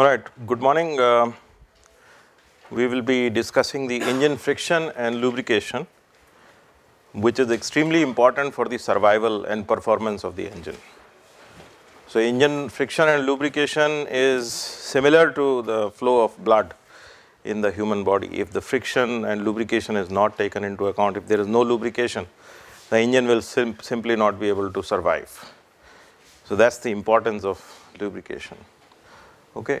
All right, good morning. Uh, we will be discussing the engine friction and lubrication, which is extremely important for the survival and performance of the engine. So, engine friction and lubrication is similar to the flow of blood in the human body. If the friction and lubrication is not taken into account, if there is no lubrication, the engine will sim simply not be able to survive. So, that is the importance of lubrication. Okay.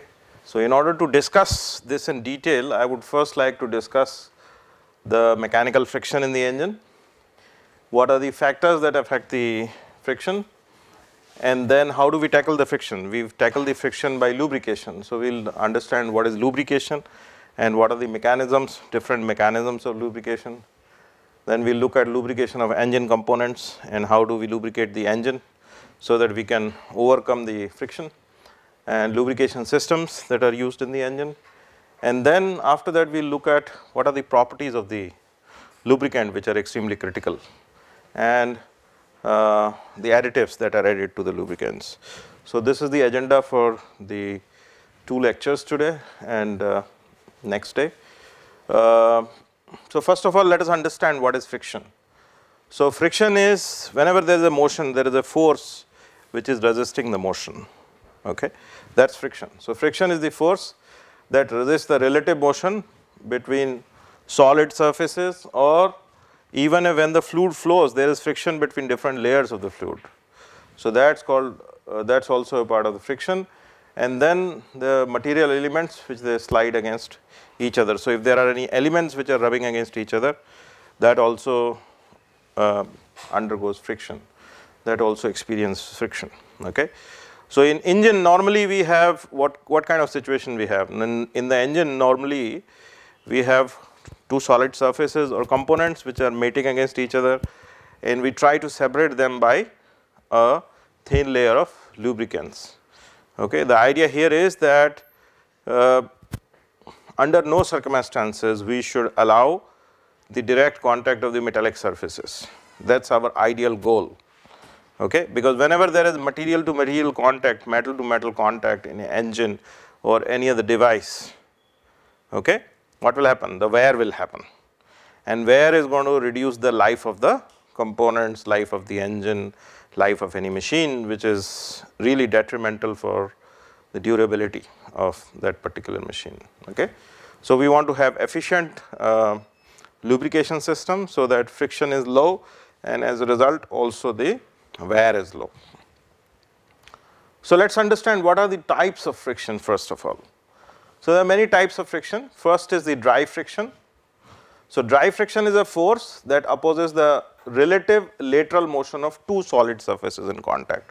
So, in order to discuss this in detail, I would first like to discuss the mechanical friction in the engine, what are the factors that affect the friction and then how do we tackle the friction? We have tackled the friction by lubrication. So, we will understand what is lubrication and what are the mechanisms, different mechanisms of lubrication. Then we will look at lubrication of engine components and how do we lubricate the engine so that we can overcome the friction and lubrication systems that are used in the engine. And then after that we look at what are the properties of the lubricant which are extremely critical and uh, the additives that are added to the lubricants. So, this is the agenda for the two lectures today and uh, next day. Uh, so, first of all let us understand what is friction. So, friction is whenever there is a motion there is a force which is resisting the motion okay. That is friction. So, friction is the force that resists the relative motion between solid surfaces or even when the fluid flows there is friction between different layers of the fluid. So, that is called uh, that is also a part of the friction and then the material elements which they slide against each other. So, if there are any elements which are rubbing against each other that also uh, undergoes friction that also experiences friction. Okay. So in engine normally we have what, what kind of situation we have in, in the engine normally we have two solid surfaces or components which are mating against each other and we try to separate them by a thin layer of lubricants. Okay. The idea here is that uh, under no circumstances we should allow the direct contact of the metallic surfaces that is our ideal goal okay because whenever there is material to material contact metal to metal contact in an engine or any other device okay what will happen the wear will happen and wear is going to reduce the life of the components life of the engine life of any machine which is really detrimental for the durability of that particular machine okay so we want to have efficient uh, lubrication system so that friction is low and as a result also the wear is low. So, let us understand what are the types of friction first of all. So, there are many types of friction. First is the dry friction. So, dry friction is a force that opposes the relative lateral motion of two solid surfaces in contact.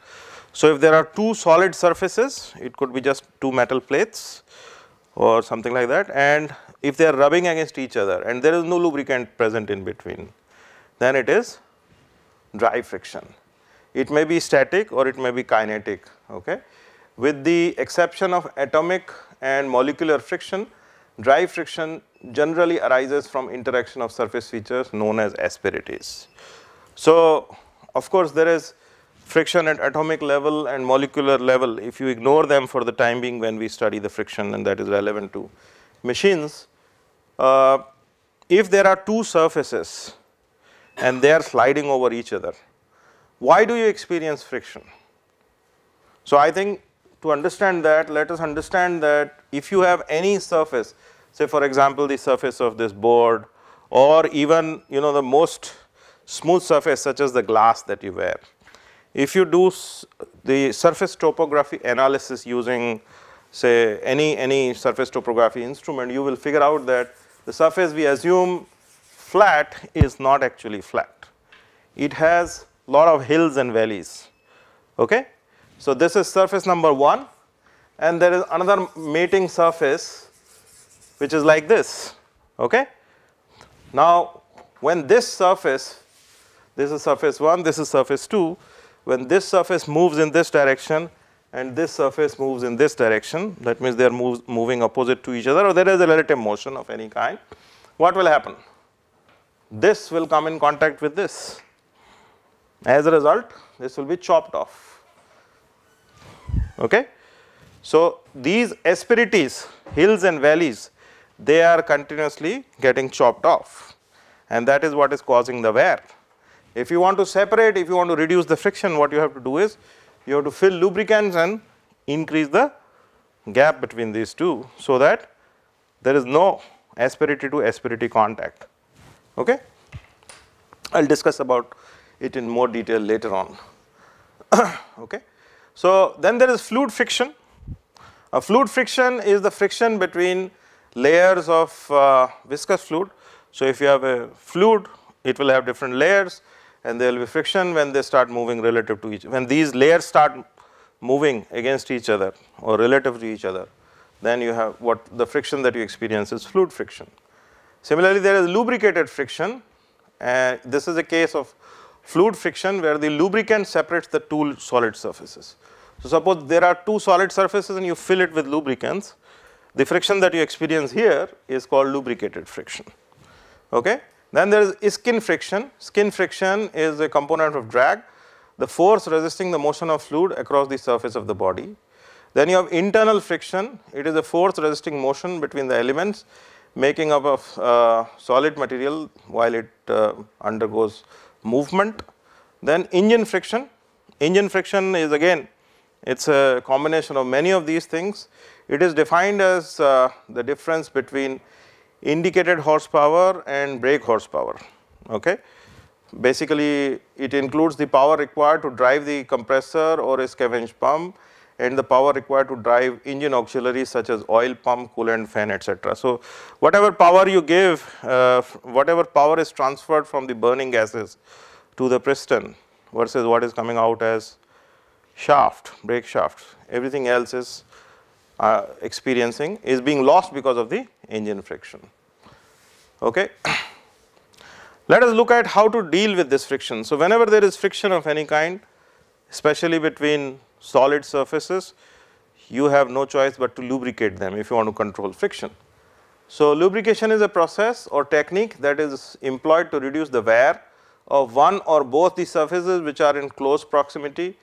So, if there are two solid surfaces, it could be just two metal plates or something like that and if they are rubbing against each other and there is no lubricant present in between, then it is dry friction. It may be static or it may be kinetic. Okay? With the exception of atomic and molecular friction, dry friction generally arises from interaction of surface features known as asperities. So, of course, there is friction at atomic level and molecular level if you ignore them for the time being when we study the friction and that is relevant to machines. Uh, if there are two surfaces and they are sliding over each other why do you experience friction? So, I think to understand that let us understand that if you have any surface say for example the surface of this board or even you know the most smooth surface such as the glass that you wear. If you do the surface topography analysis using say any any surface topography instrument you will figure out that the surface we assume flat is not actually flat. It has lot of hills and valleys. Okay? So, this is surface number 1 and there is another mating surface which is like this. Okay? Now, when this surface, this is surface 1, this is surface 2, when this surface moves in this direction and this surface moves in this direction, that means they are moves, moving opposite to each other or there is a relative motion of any kind, what will happen? This will come in contact with this as a result, this will be chopped off. Okay. So, these asperities, hills and valleys, they are continuously getting chopped off and that is what is causing the wear. If you want to separate, if you want to reduce the friction, what you have to do is you have to fill lubricants and increase the gap between these two so that there is no asperity to asperity contact. Okay? I will discuss about it in more detail later on. okay. So, then there is fluid friction. A fluid friction is the friction between layers of uh, viscous fluid. So, if you have a fluid it will have different layers and there will be friction when they start moving relative to each when these layers start moving against each other or relative to each other then you have what the friction that you experience is fluid friction. Similarly, there is lubricated friction and uh, this is a case of fluid friction where the lubricant separates the two solid surfaces. So, suppose there are two solid surfaces and you fill it with lubricants, the friction that you experience here is called lubricated friction. Okay? Then there is skin friction. Skin friction is a component of drag, the force resisting the motion of fluid across the surface of the body. Then you have internal friction, it is a force resisting motion between the elements making up of uh, solid material while it uh, undergoes movement. Then engine friction, engine friction is again it is a combination of many of these things. It is defined as uh, the difference between indicated horsepower and brake horsepower. Okay. Basically, it includes the power required to drive the compressor or a scavenge pump and the power required to drive engine auxiliaries such as oil pump, coolant fan etc. So, whatever power you give, uh, whatever power is transferred from the burning gases to the piston versus what is coming out as shaft, brake shaft, everything else is uh, experiencing is being lost because of the engine friction. Okay. Let us look at how to deal with this friction. So, whenever there is friction of any kind especially between solid surfaces you have no choice but to lubricate them if you want to control friction. So, lubrication is a process or technique that is employed to reduce the wear of one or both the surfaces which are in close proximity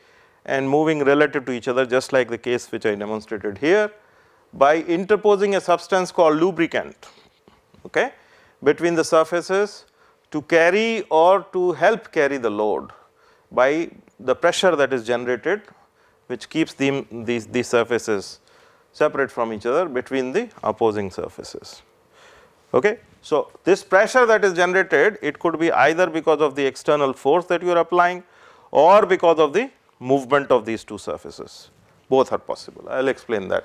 and moving relative to each other just like the case which I demonstrated here by interposing a substance called lubricant okay, between the surfaces to carry or to help carry the load by the pressure that is generated which keeps the, these, these surfaces separate from each other between the opposing surfaces. Okay? So, this pressure that is generated it could be either because of the external force that you are applying or because of the movement of these two surfaces both are possible I will explain that.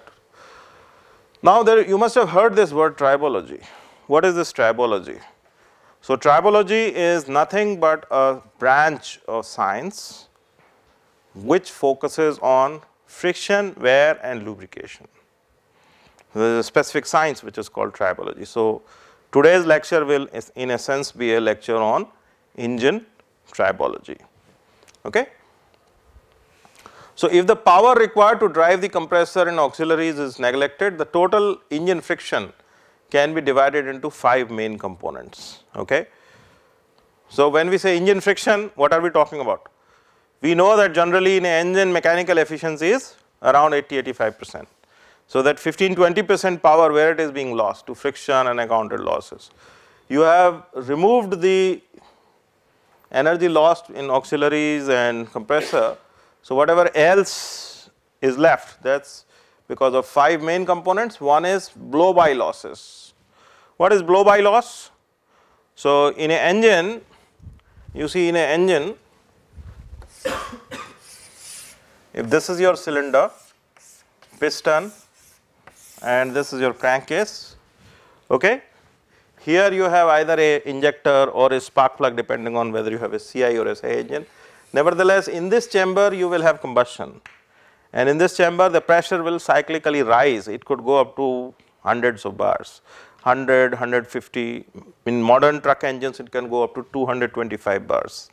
Now there you must have heard this word tribology what is this tribology? So tribology is nothing but a branch of science which focuses on friction, wear and lubrication. There is a specific science which is called tribology. So, today's lecture will in essence be a lecture on engine tribology. Okay? So, if the power required to drive the compressor and auxiliaries is neglected, the total engine friction can be divided into 5 main components. Okay? So, when we say engine friction, what are we talking about? we know that generally in engine mechanical efficiency is around 80 85 percent. So, that 15 20 percent power where it is being lost to friction and accounted losses. You have removed the energy lost in auxiliaries and compressor. So, whatever else is left that is because of 5 main components one is blow by losses. What is blow by loss? So, in an engine you see in an engine if this is your cylinder, piston and this is your crankcase, okay. Here you have either a injector or a spark plug depending on whether you have a CI or SI engine. Nevertheless, in this chamber you will have combustion and in this chamber the pressure will cyclically rise. It could go up to hundreds of bars, 100, 150. In modern truck engines it can go up to 225 bars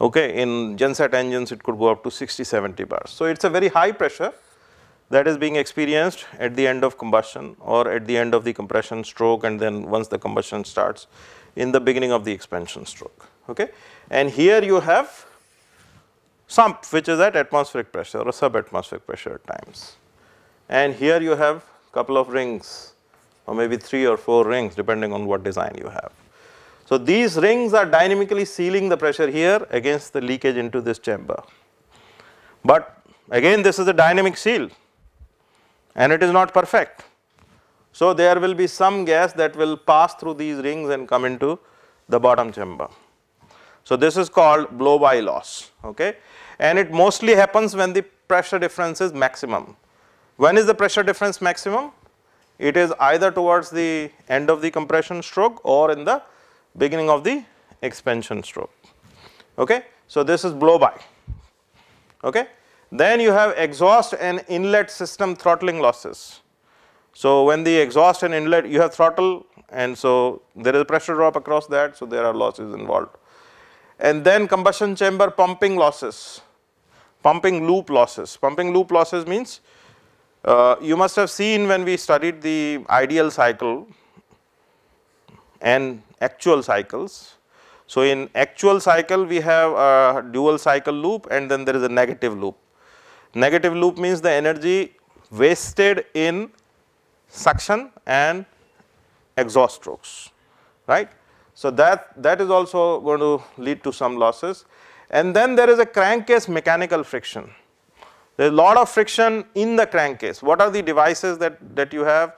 okay in genset engines it could go up to 60 70 bars so it's a very high pressure that is being experienced at the end of combustion or at the end of the compression stroke and then once the combustion starts in the beginning of the expansion stroke okay and here you have sump which is at atmospheric pressure or sub atmospheric pressure at times and here you have couple of rings or maybe 3 or 4 rings depending on what design you have so, these rings are dynamically sealing the pressure here against the leakage into this chamber. But again this is a dynamic seal and it is not perfect. So, there will be some gas that will pass through these rings and come into the bottom chamber. So, this is called blow by loss okay and it mostly happens when the pressure difference is maximum. When is the pressure difference maximum? It is either towards the end of the compression stroke or in the beginning of the expansion stroke. Okay. So, this is blow by. Okay. Then you have exhaust and inlet system throttling losses. So, when the exhaust and inlet you have throttle and so there is pressure drop across that. So, there are losses involved. And then combustion chamber pumping losses, pumping loop losses. Pumping loop losses means uh, you must have seen when we studied the ideal cycle and actual cycles. So, in actual cycle we have a dual cycle loop and then there is a negative loop. Negative loop means the energy wasted in suction and exhaust strokes right. So, that that is also going to lead to some losses and then there is a crankcase mechanical friction. There is a lot of friction in the crankcase. What are the devices that, that you have?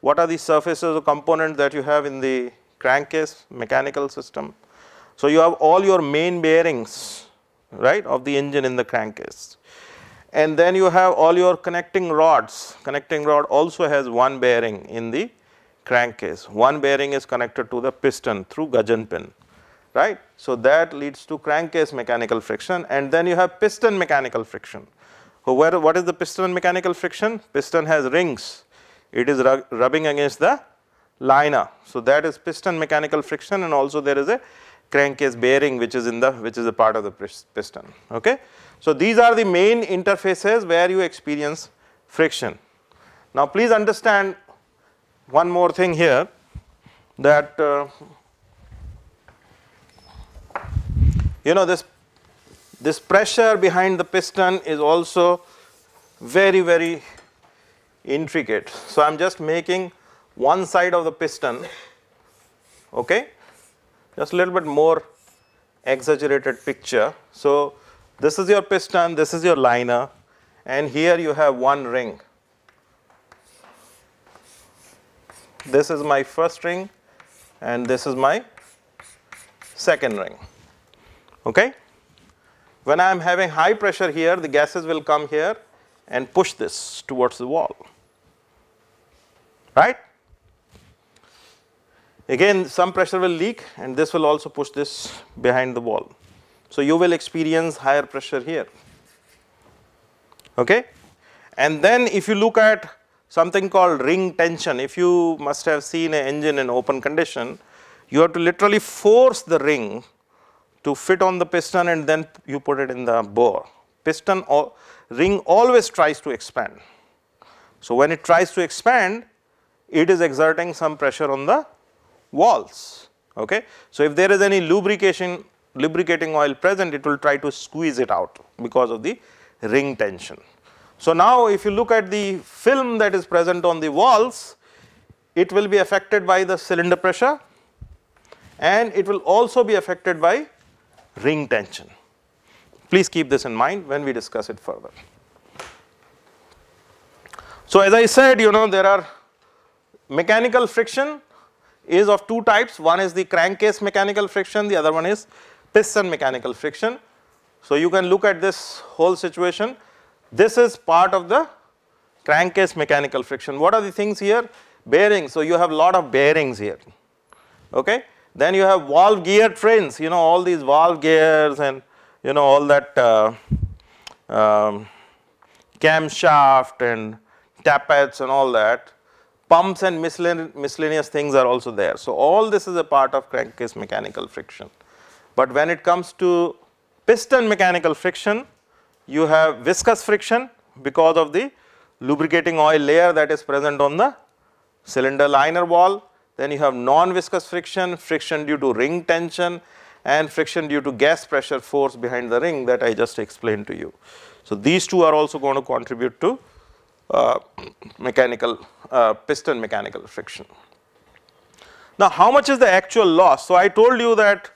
What are the surfaces or components that you have in the crankcase, mechanical system. So, you have all your main bearings right of the engine in the crankcase and then you have all your connecting rods, connecting rod also has one bearing in the crankcase, one bearing is connected to the piston through gudgeon pin right. So, that leads to crankcase mechanical friction and then you have piston mechanical friction. So, where what is the piston mechanical friction? Piston has rings, it is rubbing against the Liner, So, that is piston mechanical friction and also there is a crankcase bearing which is in the which is a part of the piston. Okay. So, these are the main interfaces where you experience friction. Now, please understand one more thing here that uh, you know this this pressure behind the piston is also very very intricate. So, I am just making one side of the piston, okay, just a little bit more exaggerated picture. So, this is your piston, this is your liner and here you have one ring. This is my first ring and this is my second ring. Okay? When I am having high pressure here, the gases will come here and push this towards the wall. Right? Again some pressure will leak and this will also push this behind the wall. So you will experience higher pressure here. Okay? And then if you look at something called ring tension, if you must have seen an engine in open condition, you have to literally force the ring to fit on the piston and then you put it in the bore. Piston or ring always tries to expand. So when it tries to expand, it is exerting some pressure on the walls. Okay? So, if there is any lubrication lubricating oil present it will try to squeeze it out because of the ring tension. So, now if you look at the film that is present on the walls it will be affected by the cylinder pressure and it will also be affected by ring tension. Please keep this in mind when we discuss it further. So, as I said you know there are mechanical friction is of two types. One is the crankcase mechanical friction, the other one is piston mechanical friction. So, you can look at this whole situation. This is part of the crankcase mechanical friction. What are the things here? Bearings. So, you have lot of bearings here. Okay. Then you have valve gear trains, you know all these valve gears and you know all that uh, um, camshaft and tappets and all that pumps and miscellaneous things are also there. So, all this is a part of crankcase mechanical friction. But when it comes to piston mechanical friction, you have viscous friction because of the lubricating oil layer that is present on the cylinder liner wall. Then you have non-viscous friction, friction due to ring tension and friction due to gas pressure force behind the ring that I just explained to you. So, these two are also going to contribute to uh, mechanical uh, piston mechanical friction. Now how much is the actual loss? So I told you that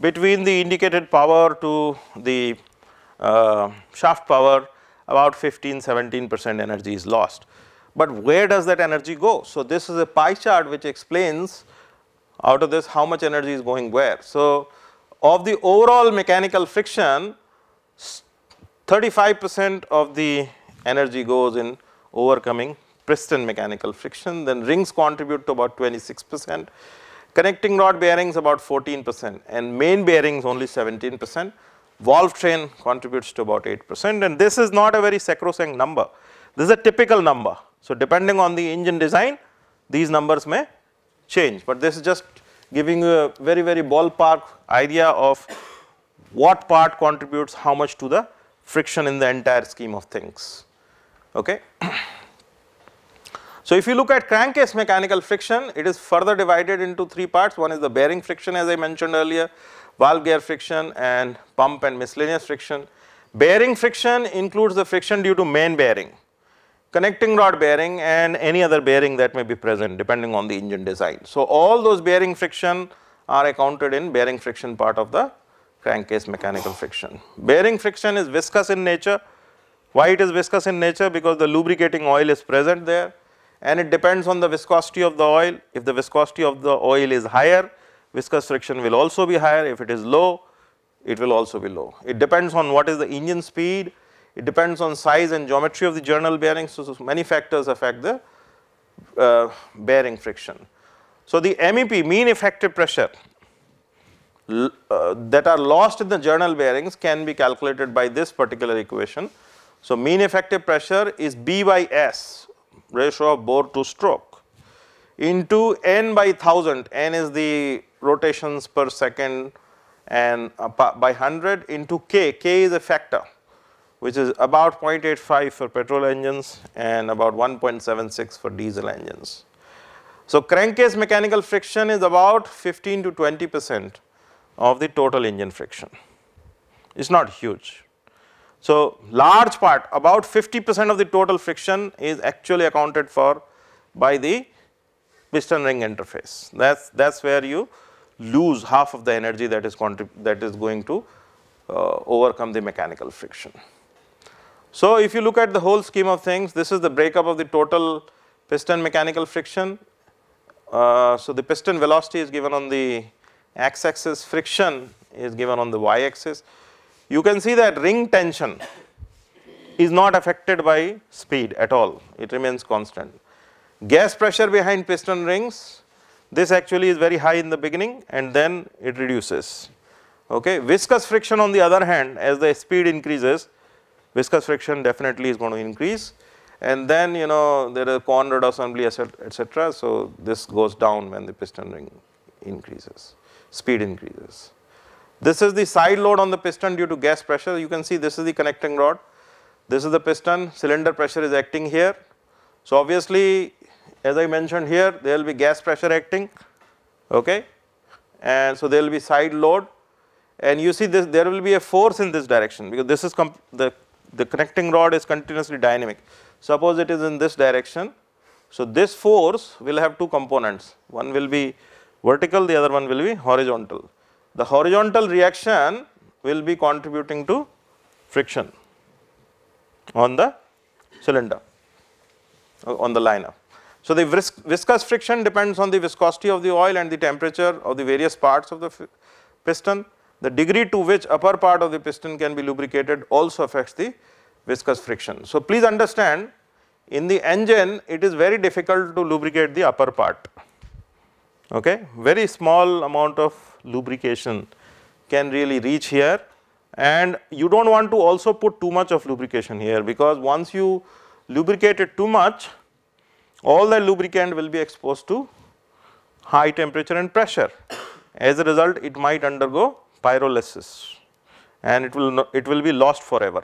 between the indicated power to the uh, shaft power about 15 17 percent energy is lost. But where does that energy go? So this is a pie chart which explains out of this how much energy is going where. So of the overall mechanical friction 35 percent of the energy goes in overcoming piston mechanical friction. Then rings contribute to about 26 percent, connecting rod bearings about 14 percent and main bearings only 17 percent. Valve train contributes to about 8 percent and this is not a very sacrosanct number. This is a typical number. So, depending on the engine design these numbers may change, but this is just giving you a very very ballpark idea of what part contributes how much to the friction in the entire scheme of things. Okay. So, if you look at crankcase mechanical friction, it is further divided into three parts. One is the bearing friction as I mentioned earlier, valve gear friction and pump and miscellaneous friction. Bearing friction includes the friction due to main bearing, connecting rod bearing and any other bearing that may be present depending on the engine design. So, all those bearing friction are accounted in bearing friction part of the crankcase mechanical friction. Bearing friction is viscous in nature why it is viscous in nature? Because the lubricating oil is present there and it depends on the viscosity of the oil. If the viscosity of the oil is higher, viscous friction will also be higher. If it is low, it will also be low. It depends on what is the engine speed, it depends on size and geometry of the journal bearing. So, so many factors affect the uh, bearing friction. So, the MEP mean effective pressure uh, that are lost in the journal bearings can be calculated by this particular equation so, mean effective pressure is B by S ratio of bore to stroke into N by 1000, N is the rotations per second and uh, by 100 into K, K is a factor which is about 0.85 for petrol engines and about 1.76 for diesel engines. So, crankcase mechanical friction is about 15 to 20 percent of the total engine friction, it is not huge. So, large part about 50 percent of the total friction is actually accounted for by the piston ring interface that is that is where you lose half of the energy that is that is going to uh, overcome the mechanical friction. So, if you look at the whole scheme of things this is the breakup of the total piston mechanical friction. Uh, so, the piston velocity is given on the x axis friction is given on the y axis you can see that ring tension is not affected by speed at all, it remains constant. Gas pressure behind piston rings, this actually is very high in the beginning and then it reduces. Okay. Viscous friction on the other hand as the speed increases, viscous friction definitely is going to increase and then you know there are corn rod assembly etc. So, this goes down when the piston ring increases, speed increases. This is the side load on the piston due to gas pressure. You can see this is the connecting rod. This is the piston, cylinder pressure is acting here. So obviously, as I mentioned here, there will be gas pressure acting, okay? And so there will be side load. And you see this, there will be a force in this direction because this is the, the connecting rod is continuously dynamic. Suppose it is in this direction. So this force will have two components. One will be vertical, the other one will be horizontal the horizontal reaction will be contributing to friction on the cylinder on the liner. So, the vis viscous friction depends on the viscosity of the oil and the temperature of the various parts of the piston. The degree to which upper part of the piston can be lubricated also affects the viscous friction. So, please understand in the engine it is very difficult to lubricate the upper part okay. Very small amount of lubrication can really reach here and you do not want to also put too much of lubrication here because once you lubricate it too much all the lubricant will be exposed to high temperature and pressure. As a result it might undergo pyrolysis and it will it will be lost forever.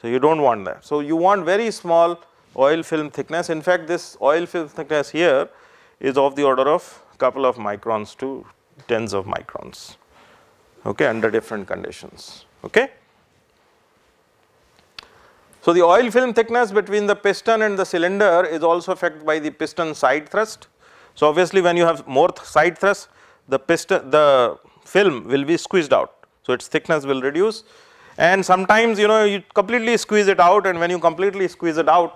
So, you do not want that. So, you want very small oil film thickness in fact this oil film thickness here is of the order of couple of microns to tens of microns okay under different conditions okay so the oil film thickness between the piston and the cylinder is also affected by the piston side thrust so obviously when you have more th side thrust the piston the film will be squeezed out so its thickness will reduce and sometimes you know you completely squeeze it out and when you completely squeeze it out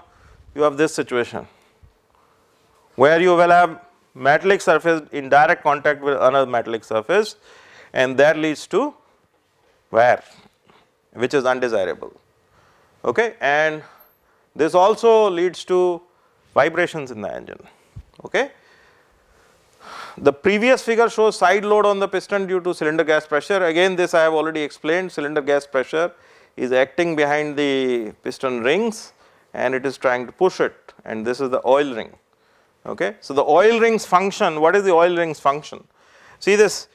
you have this situation where you will have metallic surface in direct contact with another metallic surface and that leads to wear which is undesirable okay and this also leads to vibrations in the engine okay the previous figure shows side load on the piston due to cylinder gas pressure again this i have already explained cylinder gas pressure is acting behind the piston rings and it is trying to push it and this is the oil ring okay. So the oil rings function, what is the oil rings function? See this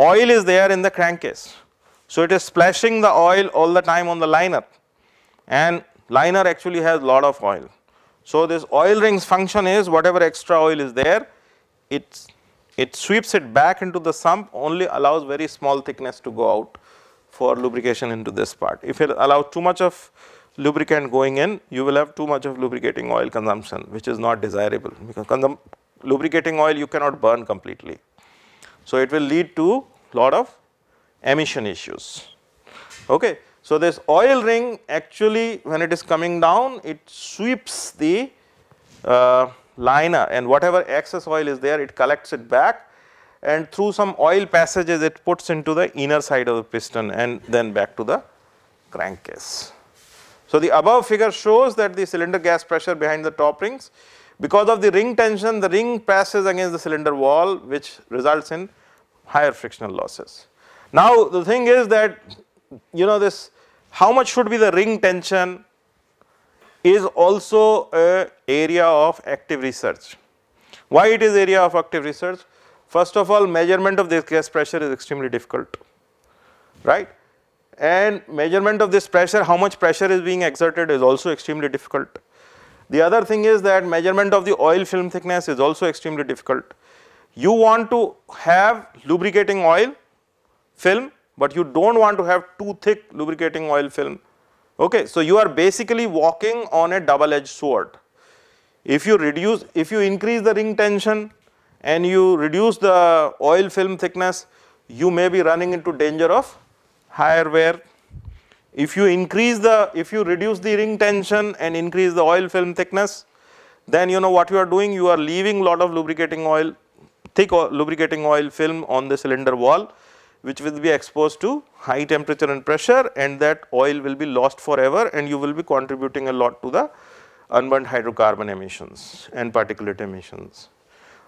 oil is there in the crankcase. So it is splashing the oil all the time on the liner and liner actually has lot of oil. So this oil rings function is whatever extra oil is there, it, it sweeps it back into the sump only allows very small thickness to go out for lubrication into this part. If it allows too much of lubricant going in, you will have too much of lubricating oil consumption which is not desirable because lubricating oil you cannot burn completely. So, it will lead to lot of emission issues. Okay. So, this oil ring actually when it is coming down it sweeps the uh, liner and whatever excess oil is there it collects it back and through some oil passages it puts into the inner side of the piston and then back to the crankcase. So, the above figure shows that the cylinder gas pressure behind the top rings because of the ring tension the ring passes against the cylinder wall which results in higher frictional losses. Now, the thing is that you know this how much should be the ring tension is also a area of active research. Why it is area of active research? First of all measurement of this gas pressure is extremely difficult right and measurement of this pressure, how much pressure is being exerted is also extremely difficult. The other thing is that measurement of the oil film thickness is also extremely difficult. You want to have lubricating oil film, but you do not want to have too thick lubricating oil film. Okay, so you are basically walking on a double edged sword. If you reduce, if you increase the ring tension and you reduce the oil film thickness, you may be running into danger of higher wear. If you increase the, if you reduce the ring tension and increase the oil film thickness, then you know what you are doing, you are leaving lot of lubricating oil, thick oil, lubricating oil film on the cylinder wall which will be exposed to high temperature and pressure and that oil will be lost forever and you will be contributing a lot to the unburned hydrocarbon emissions and particulate emissions.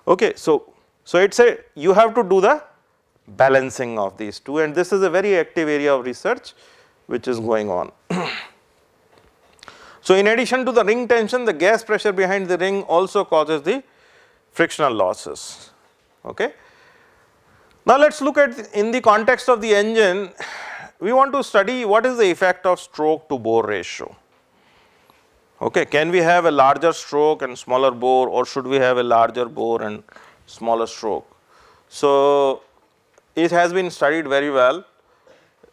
Okay, so, so it is a you have to do the balancing of these two and this is a very active area of research which is going on. so in addition to the ring tension the gas pressure behind the ring also causes the frictional losses okay. Now let us look at in the context of the engine we want to study what is the effect of stroke to bore ratio okay can we have a larger stroke and smaller bore or should we have a larger bore and smaller stroke. So it has been studied very well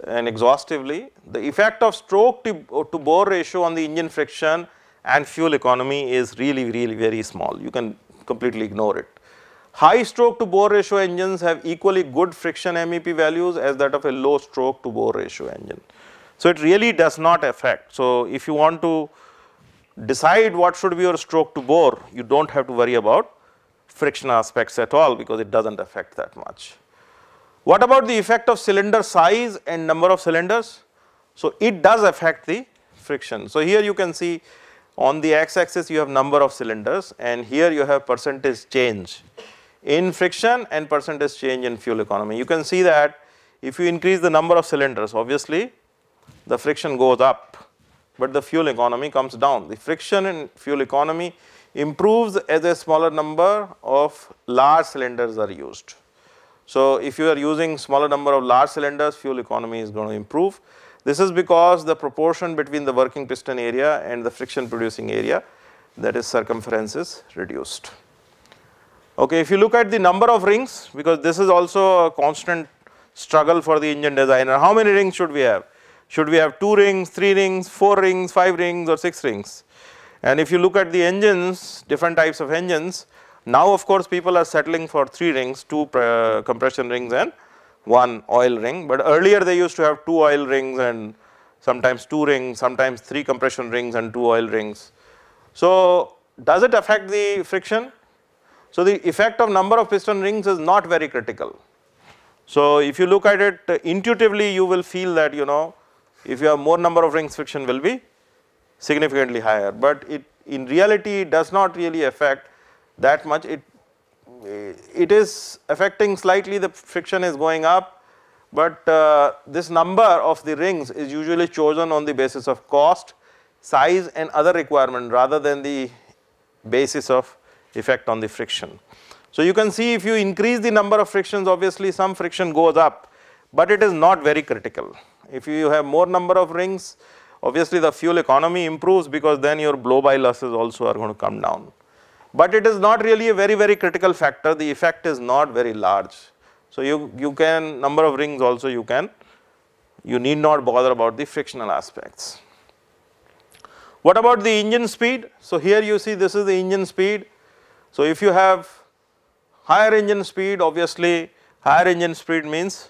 and exhaustively. The effect of stroke to, to bore ratio on the engine friction and fuel economy is really really very small, you can completely ignore it. High stroke to bore ratio engines have equally good friction MEP values as that of a low stroke to bore ratio engine. So, it really does not affect. So, if you want to decide what should be your stroke to bore, you do not have to worry about friction aspects at all because it does not affect that much. What about the effect of cylinder size and number of cylinders? So, it does affect the friction. So, here you can see on the x axis you have number of cylinders and here you have percentage change in friction and percentage change in fuel economy. You can see that if you increase the number of cylinders obviously the friction goes up, but the fuel economy comes down. The friction in fuel economy improves as a smaller number of large cylinders are used. So, if you are using smaller number of large cylinders fuel economy is going to improve. This is because the proportion between the working piston area and the friction producing area that is circumference is reduced. Okay, if you look at the number of rings because this is also a constant struggle for the engine designer how many rings should we have? Should we have 2 rings, 3 rings, 4 rings, 5 rings or 6 rings? And if you look at the engines different types of engines now of course people are settling for 3 rings, 2 uh, compression rings and 1 oil ring, but earlier they used to have 2 oil rings and sometimes 2 rings, sometimes 3 compression rings and 2 oil rings. So does it affect the friction? So the effect of number of piston rings is not very critical. So if you look at it uh, intuitively you will feel that you know if you have more number of rings friction will be significantly higher, but it in reality it does not really affect that much it it is affecting slightly the friction is going up but uh, this number of the rings is usually chosen on the basis of cost size and other requirement rather than the basis of effect on the friction. So, you can see if you increase the number of frictions obviously some friction goes up, but it is not very critical. If you have more number of rings obviously the fuel economy improves because then your blow by losses also are going to come down. But it is not really a very, very critical factor. The effect is not very large. So, you, you can number of rings also you can, you need not bother about the frictional aspects. What about the engine speed? So, here you see this is the engine speed. So, if you have higher engine speed obviously higher engine speed means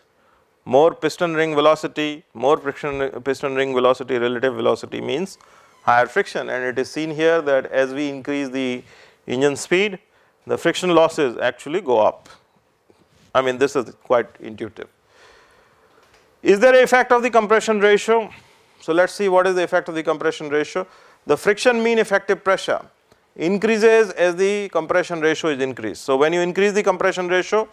more piston ring velocity, more friction piston ring velocity relative velocity means higher friction and it is seen here that as we increase the engine speed, the friction losses actually go up. I mean this is quite intuitive. Is there an effect of the compression ratio? So, let us see what is the effect of the compression ratio. The friction mean effective pressure increases as the compression ratio is increased. So, when you increase the compression ratio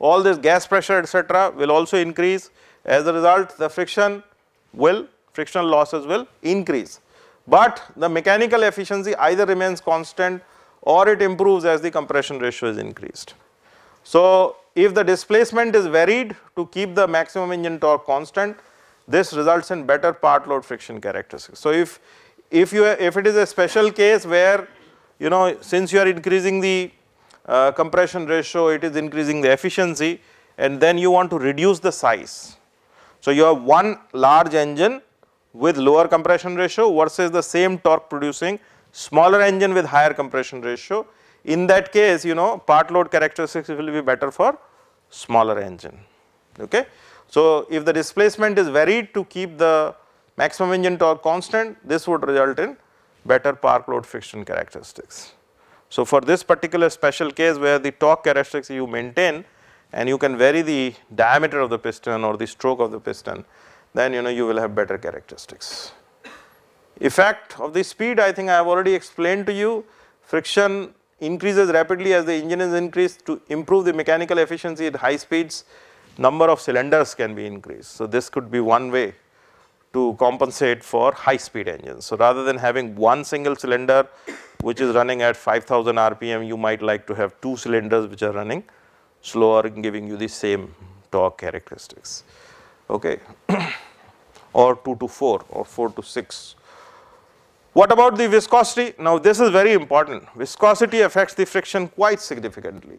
all this gas pressure etc., will also increase as a result the friction will frictional losses will increase. But the mechanical efficiency either remains constant or it improves as the compression ratio is increased. So if the displacement is varied to keep the maximum engine torque constant, this results in better part load friction characteristics. So if, if you if it is a special case where you know since you are increasing the uh, compression ratio, it is increasing the efficiency and then you want to reduce the size. So you have one large engine with lower compression ratio versus the same torque producing smaller engine with higher compression ratio. In that case, you know, part load characteristics will be better for smaller engine, okay. So, if the displacement is varied to keep the maximum engine torque constant, this would result in better park load friction characteristics. So, for this particular special case where the torque characteristics you maintain and you can vary the diameter of the piston or the stroke of the piston, then you know you will have better characteristics. Effect of the speed I think I have already explained to you friction increases rapidly as the engine is increased to improve the mechanical efficiency at high speeds number of cylinders can be increased. So, this could be one way to compensate for high speed engines. So, rather than having one single cylinder which is running at 5000 rpm you might like to have two cylinders which are running slower giving you the same torque characteristics okay or 2 to 4 or 4 to 6 what about the viscosity? Now this is very important. Viscosity affects the friction quite significantly.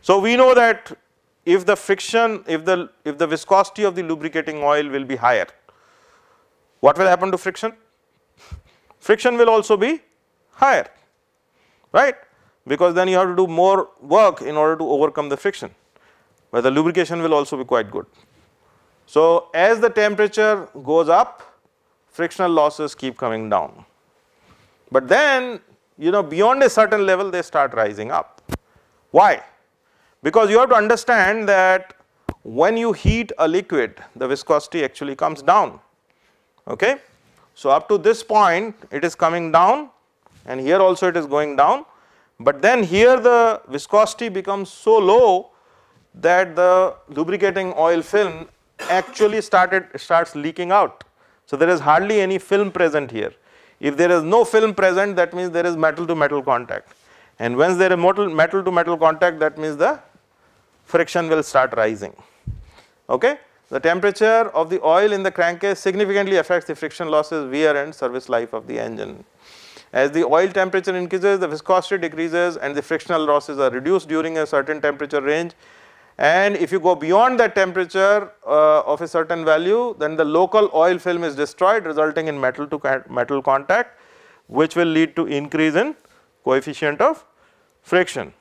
So we know that if the friction, if the, if the viscosity of the lubricating oil will be higher, what will happen to friction? Friction will also be higher, right? Because then you have to do more work in order to overcome the friction, but the lubrication will also be quite good. So as the temperature goes up, frictional losses keep coming down. But then you know beyond a certain level they start rising up. Why? Because you have to understand that when you heat a liquid the viscosity actually comes down okay. So up to this point it is coming down and here also it is going down but then here the viscosity becomes so low that the lubricating oil film actually started starts leaking out. So there is hardly any film present here. If there is no film present, that means there is metal to metal contact. And once there is metal, to metal contact, that means the friction will start rising. Okay? The temperature of the oil in the crankcase significantly affects the friction losses, wear and service life of the engine. As the oil temperature increases, the viscosity decreases and the frictional losses are reduced during a certain temperature range and if you go beyond that temperature uh, of a certain value, then the local oil film is destroyed resulting in metal to metal contact which will lead to increase in coefficient of friction.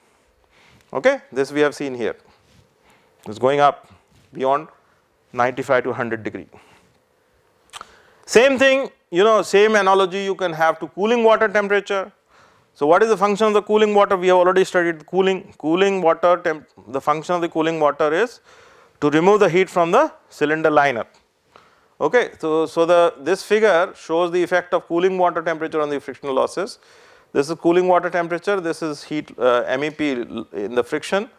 Okay, this we have seen here. It's going up beyond 95 to 100 degree. Same thing, you know, same analogy you can have to cooling water temperature. So, what is the function of the cooling water? We have already studied cooling, cooling water temp, the function of the cooling water is to remove the heat from the cylinder liner. Okay. So, so the this figure shows the effect of cooling water temperature on the frictional losses. This is cooling water temperature, this is heat uh, MEP in the friction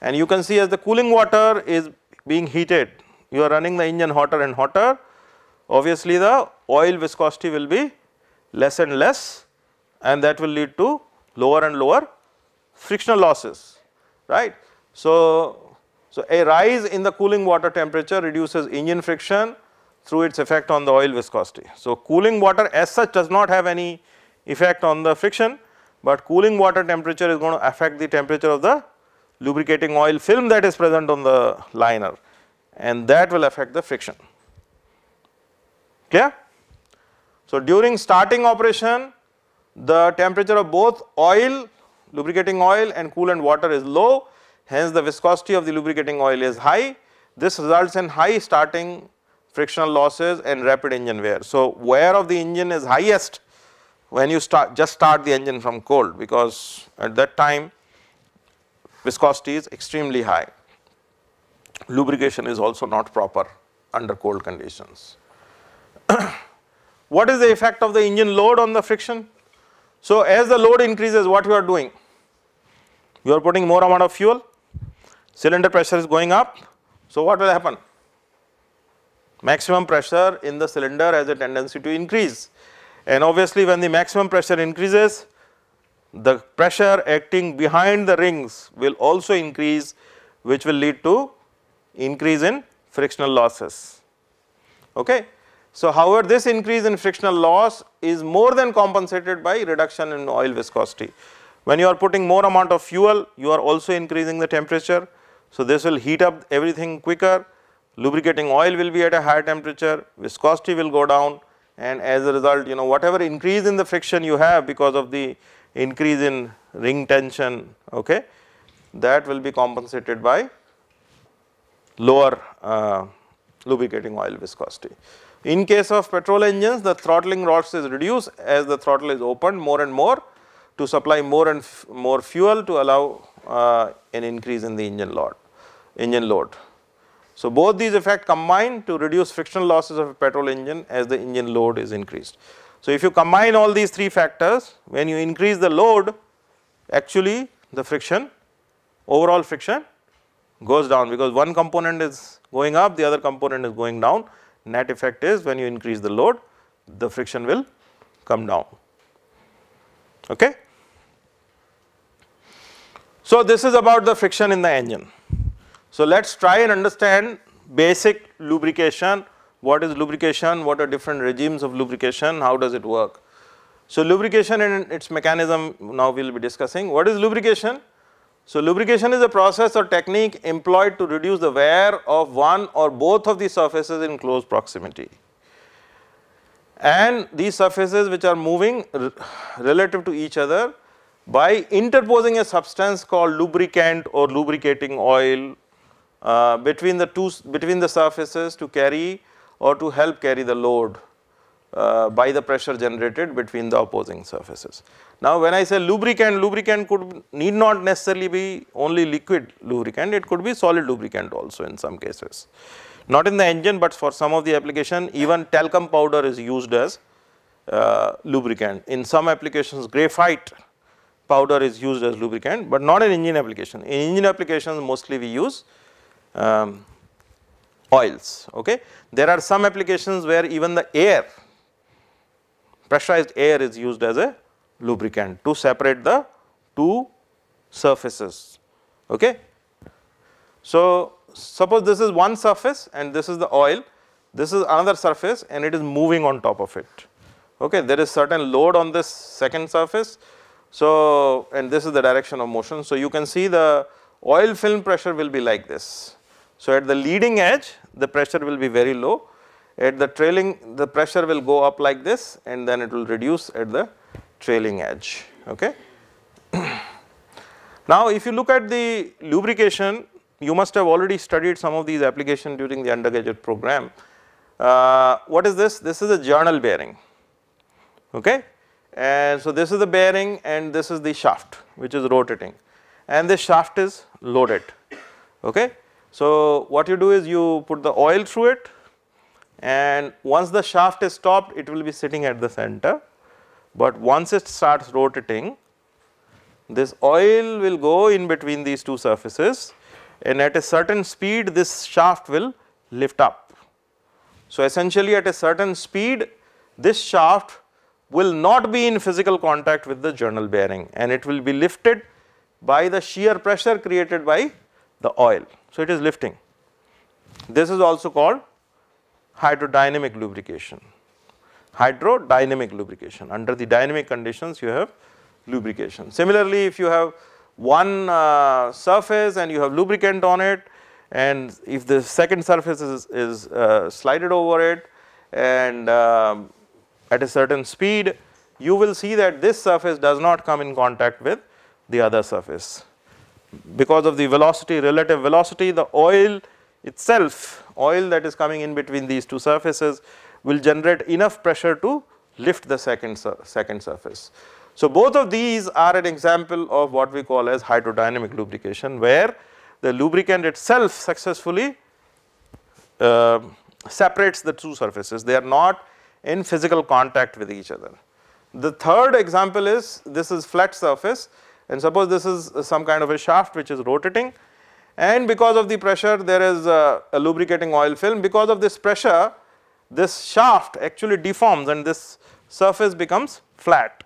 and you can see as the cooling water is being heated, you are running the engine hotter and hotter, obviously the oil viscosity will be less and less and that will lead to lower and lower frictional losses right. So, so a rise in the cooling water temperature reduces engine friction through its effect on the oil viscosity. So, cooling water as such does not have any effect on the friction, but cooling water temperature is going to affect the temperature of the lubricating oil film that is present on the liner and that will affect the friction. Clear? So, during starting operation the temperature of both oil, lubricating oil and coolant water is low, hence the viscosity of the lubricating oil is high. This results in high starting frictional losses and rapid engine wear. So, wear of the engine is highest when you start just start the engine from cold because at that time viscosity is extremely high. Lubrication is also not proper under cold conditions. what is the effect of the engine load on the friction? So, as the load increases what you are doing? You are putting more amount of fuel, cylinder pressure is going up. So, what will happen? Maximum pressure in the cylinder has a tendency to increase and obviously when the maximum pressure increases the pressure acting behind the rings will also increase which will lead to increase in frictional losses. Okay. So, however, this increase in frictional loss is more than compensated by reduction in oil viscosity. When you are putting more amount of fuel, you are also increasing the temperature. So, this will heat up everything quicker, lubricating oil will be at a higher temperature, viscosity will go down and as a result you know whatever increase in the friction you have because of the increase in ring tension, okay, that will be compensated by lower uh, lubricating oil viscosity. In case of petrol engines, the throttling rods is reduced as the throttle is opened more and more to supply more and more fuel to allow uh, an increase in the engine load. Engine load. So, both these effects combine to reduce friction losses of a petrol engine as the engine load is increased. So, if you combine all these three factors, when you increase the load, actually the friction, overall friction goes down because one component is going up, the other component is going down net effect is when you increase the load the friction will come down. Okay. So, this is about the friction in the engine. So, let us try and understand basic lubrication, what is lubrication, what are different regimes of lubrication, how does it work. So, lubrication and its mechanism now we will be discussing. What is lubrication? So, lubrication is a process or technique employed to reduce the wear of one or both of the surfaces in close proximity. And these surfaces which are moving relative to each other by interposing a substance called lubricant or lubricating oil uh, between the two between the surfaces to carry or to help carry the load uh, by the pressure generated between the opposing surfaces. Now, when I say lubricant, lubricant could need not necessarily be only liquid lubricant, it could be solid lubricant also in some cases. Not in the engine, but for some of the application even talcum powder is used as uh, lubricant. In some applications graphite powder is used as lubricant, but not in engine application. In engine applications mostly we use um, oils. Okay. There are some applications where even the air pressurized air is used as a lubricant to separate the two surfaces. Okay. So, suppose this is one surface and this is the oil, this is another surface and it is moving on top of it. Okay. There is certain load on this second surface. So, and this is the direction of motion. So, you can see the oil film pressure will be like this. So, at the leading edge the pressure will be very low at the trailing the pressure will go up like this and then it will reduce at the trailing edge. Okay. now if you look at the lubrication you must have already studied some of these applications during the undergraduate program. Uh, what is this? This is a journal bearing. Okay. And so this is the bearing and this is the shaft which is rotating and this shaft is loaded. Okay. So what you do is you put the oil through it and once the shaft is stopped it will be sitting at the center but once it starts rotating this oil will go in between these two surfaces and at a certain speed this shaft will lift up. So, essentially at a certain speed this shaft will not be in physical contact with the journal bearing and it will be lifted by the shear pressure created by the oil. So, it is lifting. This is also called hydrodynamic lubrication. Hydrodynamic lubrication under the dynamic conditions you have lubrication. Similarly, if you have one uh, surface and you have lubricant on it and if the second surface is, is uh, slided over it and um, at a certain speed you will see that this surface does not come in contact with the other surface. Because of the velocity relative velocity the oil itself oil that is coming in between these two surfaces will generate enough pressure to lift the second, second surface. So, both of these are an example of what we call as hydrodynamic lubrication where the lubricant itself successfully uh, separates the two surfaces they are not in physical contact with each other. The third example is this is flat surface and suppose this is some kind of a shaft which is rotating and because of the pressure there is a, a, lubricating oil film because of this pressure this shaft actually deforms and this surface becomes flat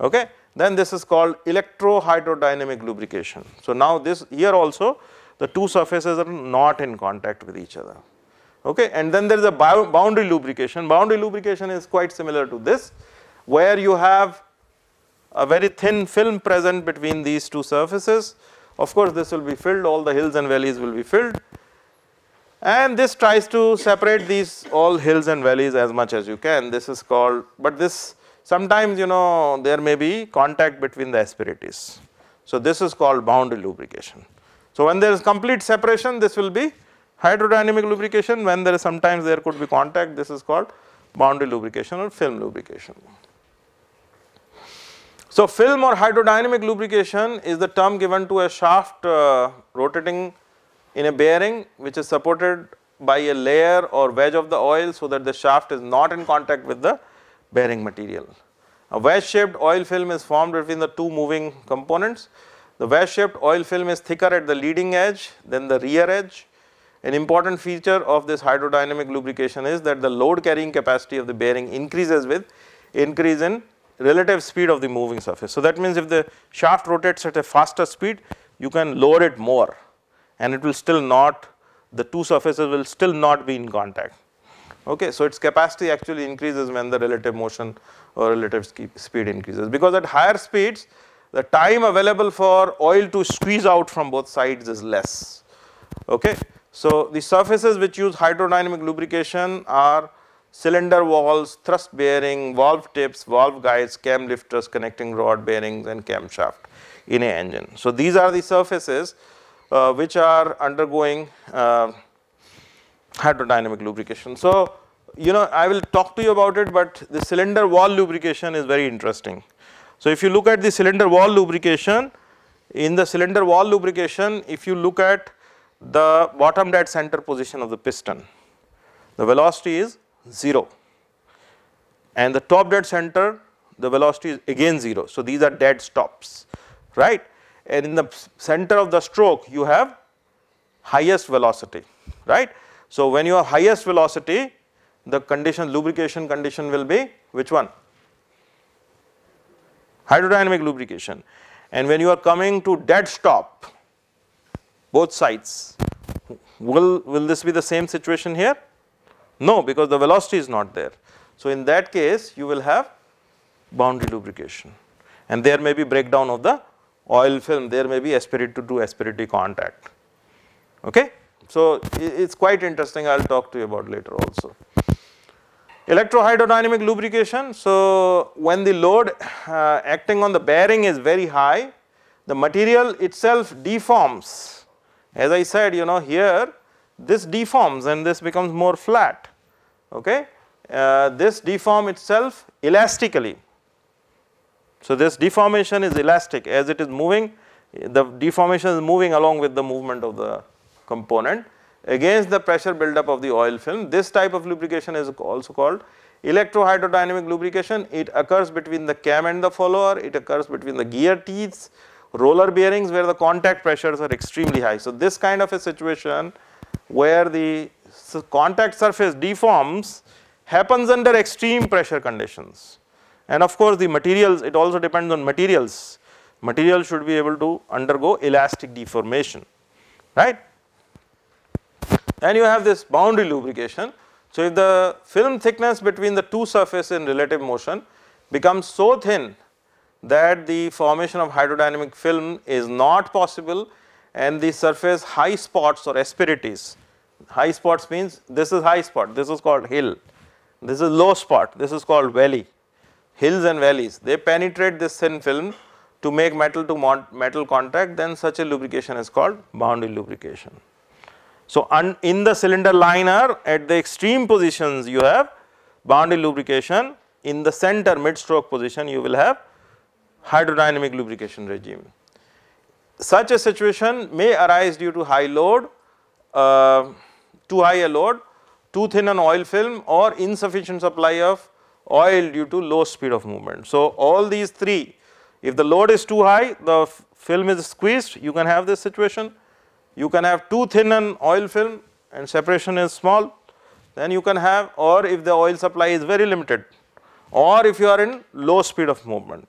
okay then this is called electrohydrodynamic lubrication so now this here also the two surfaces are not in contact with each other okay and then there is a boundary lubrication boundary lubrication is quite similar to this where you have a very thin film present between these two surfaces of course, this will be filled, all the hills and valleys will be filled. And this tries to separate these all hills and valleys as much as you can. This is called, but this sometimes you know there may be contact between the asperities. So, this is called boundary lubrication. So, when there is complete separation, this will be hydrodynamic lubrication. When there is sometimes there could be contact, this is called boundary lubrication or film lubrication. So, film or hydrodynamic lubrication is the term given to a shaft uh, rotating in a bearing which is supported by a layer or wedge of the oil so that the shaft is not in contact with the bearing material. A wedge shaped oil film is formed between the two moving components. The wedge shaped oil film is thicker at the leading edge than the rear edge. An important feature of this hydrodynamic lubrication is that the load carrying capacity of the bearing increases with increase in relative speed of the moving surface. So, that means if the shaft rotates at a faster speed you can lower it more and it will still not the two surfaces will still not be in contact. Okay. So, its capacity actually increases when the relative motion or relative speed increases because at higher speeds the time available for oil to squeeze out from both sides is less. Okay. So, the surfaces which use hydrodynamic lubrication are cylinder walls, thrust bearing, valve tips, valve guides, cam lifters, connecting rod bearings and camshaft in a engine. So, these are the surfaces uh, which are undergoing uh, hydrodynamic lubrication. So, you know I will talk to you about it, but the cylinder wall lubrication is very interesting. So, if you look at the cylinder wall lubrication, in the cylinder wall lubrication if you look at the bottom dead center position of the piston, the velocity is 0 and the top dead center the velocity is again 0. So, these are dead stops right and in the center of the stroke you have highest velocity right. So, when you have highest velocity the condition lubrication condition will be which one? Hydrodynamic lubrication and when you are coming to dead stop both sides will, will this be the same situation here? No, because the velocity is not there. So in that case you will have boundary lubrication and there may be breakdown of the oil film, there may be aspirate to do contact. Okay? So it is quite interesting, I will talk to you about later also. Electrohydrodynamic lubrication, so when the load uh, acting on the bearing is very high, the material itself deforms. As I said, you know here this deforms and this becomes more flat okay uh, this deform itself elastically so this deformation is elastic as it is moving the deformation is moving along with the movement of the component against the pressure buildup of the oil film. This type of lubrication is also called electrohydrodynamic lubrication. It occurs between the cam and the follower, it occurs between the gear teeth, roller bearings where the contact pressures are extremely high. So this kind of a situation where the contact surface deforms happens under extreme pressure conditions. And of course, the materials it also depends on materials. Material should be able to undergo elastic deformation, right. And you have this boundary lubrication. So, if the film thickness between the two surfaces in relative motion becomes so thin that the formation of hydrodynamic film is not possible and the surface high spots or asperities. High spots means this is high spot, this is called hill, this is low spot, this is called valley. Hills and valleys, they penetrate this thin film to make metal to metal contact, then such a lubrication is called boundary lubrication. So, in the cylinder liner at the extreme positions you have boundary lubrication, in the center mid stroke position you will have hydrodynamic lubrication regime. Such a situation may arise due to high load, uh, too high a load, too thin an oil film or insufficient supply of oil due to low speed of movement. So, all these three, if the load is too high, the film is squeezed, you can have this situation. You can have too thin an oil film and separation is small, then you can have or if the oil supply is very limited or if you are in low speed of movement.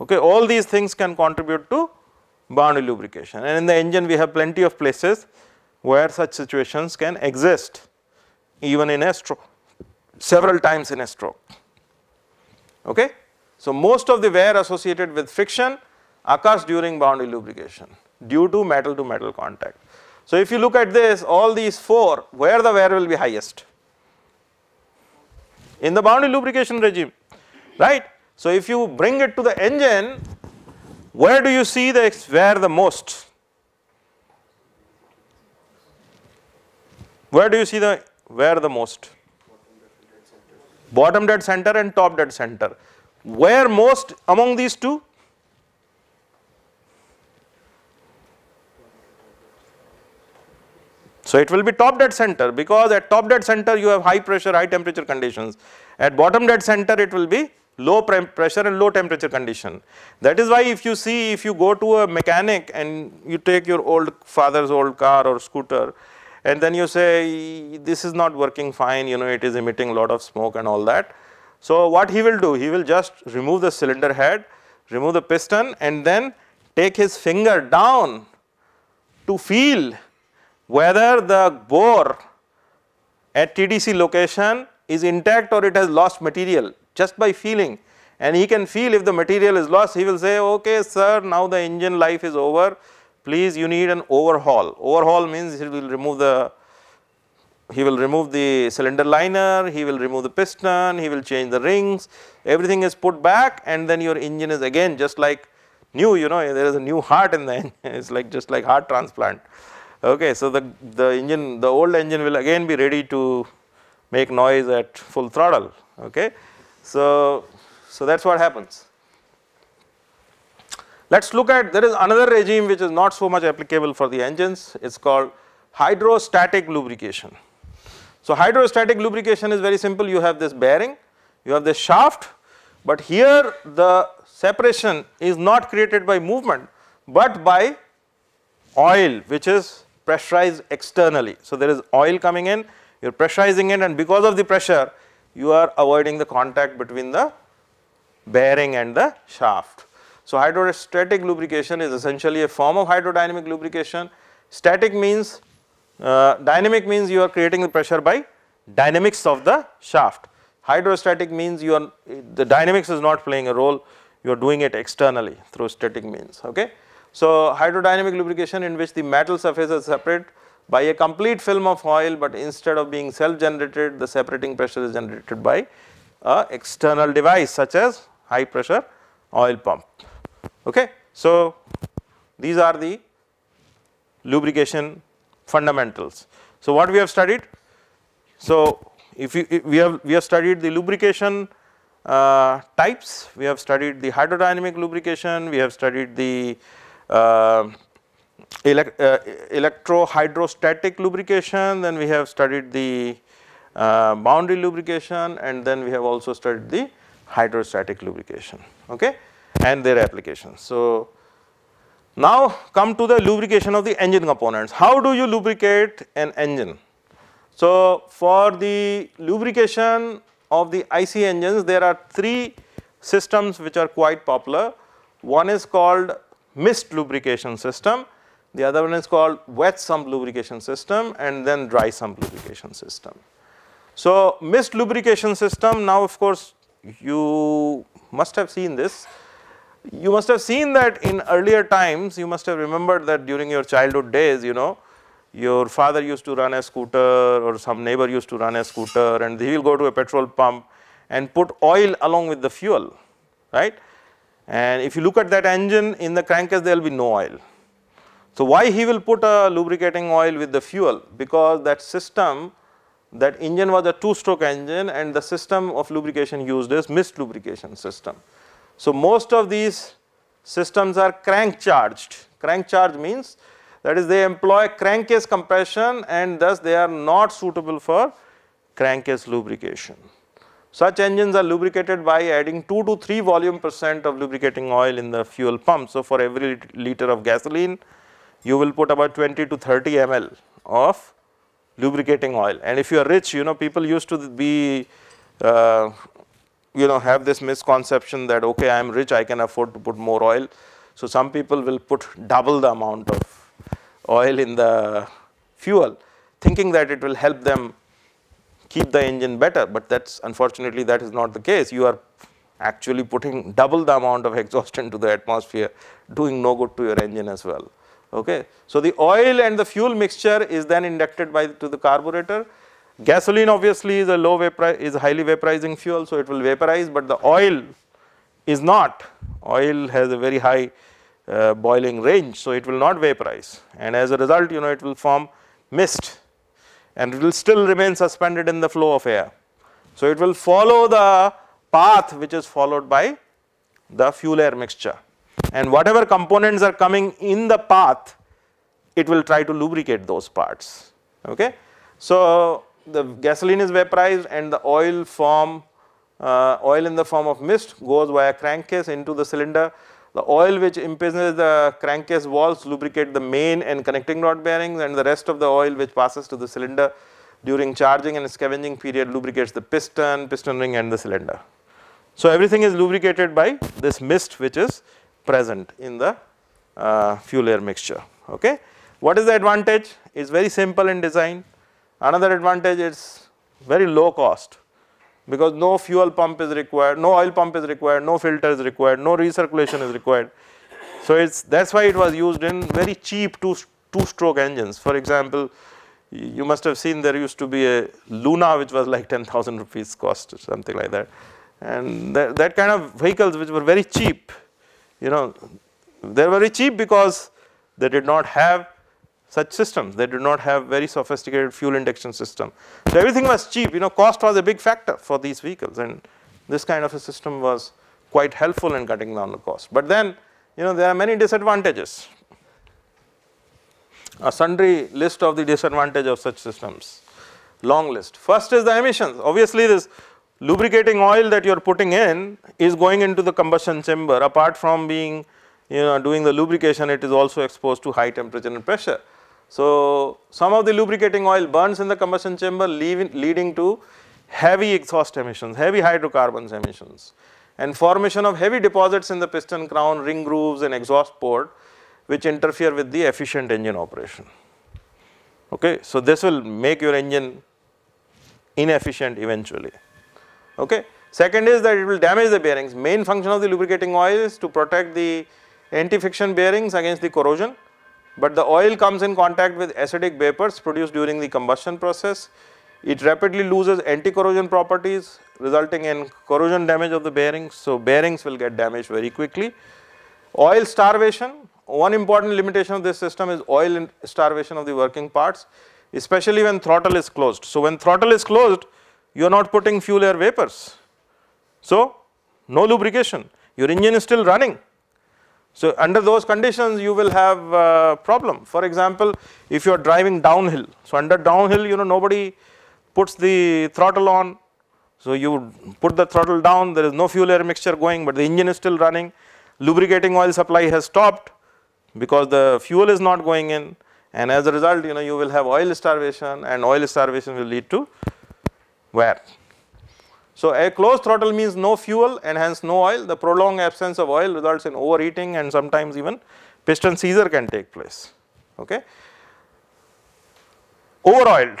Okay, all these things can contribute to boundary lubrication and in the engine we have plenty of places where such situations can exist even in a stroke several times in a stroke. Okay? So, most of the wear associated with friction occurs during boundary lubrication due to metal to metal contact. So, if you look at this all these 4 where the wear will be highest in the boundary lubrication regime right. So, if you bring it to the engine where do you see the where the most? Where do you see the where the most? Bottom dead center and top dead center. Where most among these two? So it will be top dead center because at top dead center you have high pressure, high temperature conditions. At bottom dead center it will be low pressure and low temperature condition. That is why if you see, if you go to a mechanic and you take your old father's old car or scooter and then you say, this is not working fine, you know, it is emitting a lot of smoke and all that. So, what he will do? He will just remove the cylinder head, remove the piston and then take his finger down to feel whether the bore at TDC location is intact or it has lost material just by feeling and he can feel if the material is lost he will say okay sir now the engine life is over please you need an overhaul. Overhaul means he will remove the he will remove the cylinder liner, he will remove the piston, he will change the rings, everything is put back and then your engine is again just like new you know there is a new heart in the it is like just like heart transplant. Okay, so the, the engine the old engine will again be ready to make noise at full throttle. Okay. So, so that is what happens. Let us look at there is another regime which is not so much applicable for the engines it is called hydrostatic lubrication. So, hydrostatic lubrication is very simple you have this bearing you have this shaft but here the separation is not created by movement but by oil which is pressurized externally. So, there is oil coming in you are pressurizing it and because of the pressure you are avoiding the contact between the bearing and the shaft. So, hydrostatic lubrication is essentially a form of hydrodynamic lubrication. Static means uh, dynamic means you are creating the pressure by dynamics of the shaft. Hydrostatic means you are the dynamics is not playing a role you are doing it externally through static means. Okay. So, hydrodynamic lubrication in which the metal surface is separate by a complete film of oil but instead of being self generated the separating pressure is generated by a external device such as high pressure oil pump. Okay. So, these are the lubrication fundamentals. So, what we have studied? So, if, you, if we have we have studied the lubrication uh, types, we have studied the hydrodynamic lubrication, we have studied the uh, elect, uh, electrohydrostatic lubrication, then we have studied the uh, boundary lubrication and then we have also studied the hydrostatic lubrication okay, and their applications. So, now come to the lubrication of the engine components. How do you lubricate an engine? So, for the lubrication of the IC engines there are three systems which are quite popular. One is called mist lubrication system the other one is called wet sump lubrication system and then dry sump lubrication system. So, mist lubrication system now of course you must have seen this. You must have seen that in earlier times you must have remembered that during your childhood days you know your father used to run a scooter or some neighbor used to run a scooter and he will go to a petrol pump and put oil along with the fuel right. And if you look at that engine in the crankcase there will be no oil so, why he will put a lubricating oil with the fuel? Because that system, that engine was a two stroke engine and the system of lubrication used is mist lubrication system. So, most of these systems are crank charged. Crank charge means that is they employ crankcase compression and thus they are not suitable for crankcase lubrication. Such engines are lubricated by adding 2 to 3 volume percent of lubricating oil in the fuel pump. So, for every liter of gasoline, you will put about 20 to 30 ml of lubricating oil and if you are rich you know people used to be uh, you know have this misconception that okay I am rich I can afford to put more oil. So, some people will put double the amount of oil in the fuel thinking that it will help them keep the engine better, but that is unfortunately that is not the case. You are actually putting double the amount of exhaust into the atmosphere doing no good to your engine as well. Okay. So, the oil and the fuel mixture is then inducted by to the carburetor. Gasoline obviously is a low vapor is highly vaporizing fuel, so it will vaporize, but the oil is not. Oil has a very high uh, boiling range, so it will not vaporize and as a result you know it will form mist and it will still remain suspended in the flow of air. So, it will follow the path which is followed by the fuel air mixture and whatever components are coming in the path it will try to lubricate those parts okay. So the gasoline is vaporized and the oil form uh, oil in the form of mist goes via crankcase into the cylinder. The oil which impregnates the crankcase walls lubricate the main and connecting rod bearings and the rest of the oil which passes to the cylinder during charging and scavenging period lubricates the piston, piston ring and the cylinder. So everything is lubricated by this mist which is present in the uh, fuel air mixture. Okay. What is the advantage? It is very simple in design. Another advantage is very low cost because no fuel pump is required, no oil pump is required, no filter is required, no recirculation is required. So, it is that is why it was used in very cheap two, two stroke engines. For example, you must have seen there used to be a Luna which was like 10,000 rupees cost or something like that and that, that kind of vehicles which were very cheap you know they were very cheap because they did not have such systems they did not have very sophisticated fuel injection system. So everything was cheap you know cost was a big factor for these vehicles and this kind of a system was quite helpful in cutting down the cost. But then you know there are many disadvantages a sundry list of the disadvantage of such systems long list. First is the emissions obviously this lubricating oil that you are putting in is going into the combustion chamber apart from being you know doing the lubrication it is also exposed to high temperature and pressure. So, some of the lubricating oil burns in the combustion chamber leaving, leading to heavy exhaust emissions, heavy hydrocarbons emissions and formation of heavy deposits in the piston crown, ring grooves and exhaust port which interfere with the efficient engine operation. Okay. So, this will make your engine inefficient eventually. Okay. Second is that it will damage the bearings. Main function of the lubricating oil is to protect the anti-friction bearings against the corrosion. But the oil comes in contact with acidic vapors produced during the combustion process. It rapidly loses anti-corrosion properties resulting in corrosion damage of the bearings. So, bearings will get damaged very quickly. Oil starvation, one important limitation of this system is oil starvation of the working parts especially when throttle is closed. So, when throttle is closed you are not putting fuel air vapors. So, no lubrication, your engine is still running. So, under those conditions you will have problem. For example, if you are driving downhill, so under downhill you know nobody puts the throttle on. So, you put the throttle down there is no fuel air mixture going but the engine is still running, lubricating oil supply has stopped because the fuel is not going in and as a result you know you will have oil starvation and oil starvation will lead to wear. So, a closed throttle means no fuel and hence no oil. The prolonged absence of oil results in overheating and sometimes even piston seizure can take place. Okay. Overoiled,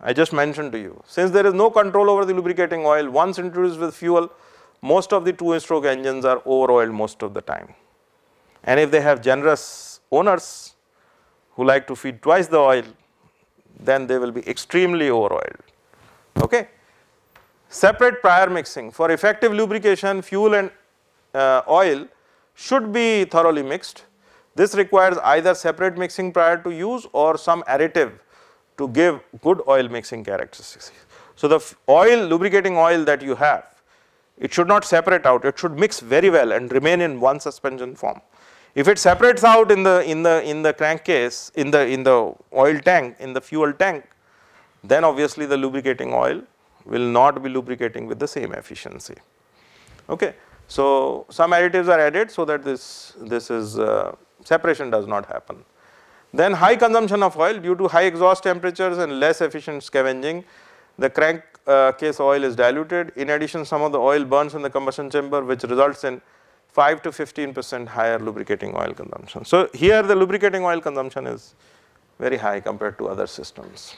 I just mentioned to you. Since there is no control over the lubricating oil, once introduced with fuel, most of the two-stroke engines are overoiled most of the time. And if they have generous owners who like to feed twice the oil, then they will be extremely overoiled okay. Separate prior mixing for effective lubrication fuel and uh, oil should be thoroughly mixed. This requires either separate mixing prior to use or some additive to give good oil mixing characteristics. So, the oil lubricating oil that you have it should not separate out it should mix very well and remain in one suspension form. If it separates out in the in the in the crankcase in the in the oil tank in the fuel tank then obviously the lubricating oil will not be lubricating with the same efficiency. Okay. So, some additives are added so that this, this is uh, separation does not happen. Then high consumption of oil due to high exhaust temperatures and less efficient scavenging, the crank uh, case oil is diluted. In addition, some of the oil burns in the combustion chamber which results in 5 to 15 percent higher lubricating oil consumption. So, here the lubricating oil consumption is very high compared to other systems.